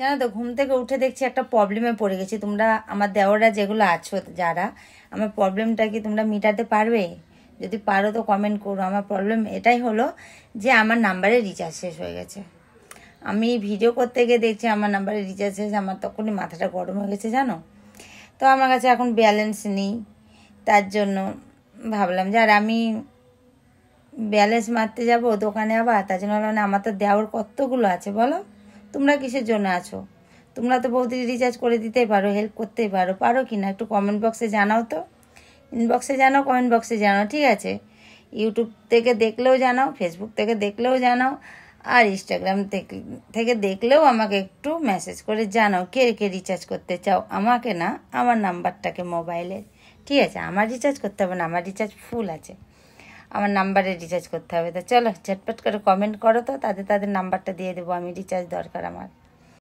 জানো তো ঘুম থেকে উঠে দেখছি একটা প্রবলেমে পড়ে গেছি তোমরা আমার দেওয়ারা যেগুলো আছো যারা আমার প্রবলেমটা কি তোমরা মেটাতে পারবে যদি পারো তো কমেন্ট করো আমার প্রবলেম এটাই হলো যে আমার নাম্বারে রিচার্জ শেষ হয়ে গেছে আমি ভিডিও করতে গিয়ে দেখছি আমার নাম্বারে রিচার্জ শেষ আমার তখনই মাথাটা গরম হয়ে গেছে জানো তো আমার কাছে এখন ব্যালেন্স নেই তার জন্য ভাবলাম যে আর আমি ব্যালেন্স মারতে যাব দোকানে আবার তার জন্য আমার তো দেওয়ার কতগুলো আছে বলো তোমরা কিসের জন্য আছো তোমরা তো বৌদি রিচার্জ করে দিতেই পারো হেল্প করতেই পারো পারো কি না একটু কমেন্ট বক্সে জানাও তো ইনবক্সে জানাও কমেন্ট বক্সে জানাও ঠিক আছে ইউটিউব থেকে দেখলেও জানাও ফেসবুক থেকে দেখলেও জানাও আর ইনস্টাগ্রাম থেকে দেখলেও আমাকে একটু মেসেজ করে জানাও কে কে রিচার্জ করতে চাও আমাকে না আমার নাম্বারটাকে মোবাইলের ঠিক আছে আমার রিচার্জ করতে হবে না আমার রিচার্জ ফুল আছে আমার নাম্বারে রিচার্জ করতে হবে তো চলো ঝটপট করে কমেন্ট করো তো তাদের তাদের নাম্বারটা দিয়ে দেবো আমি রিচার্জ দরকার আমার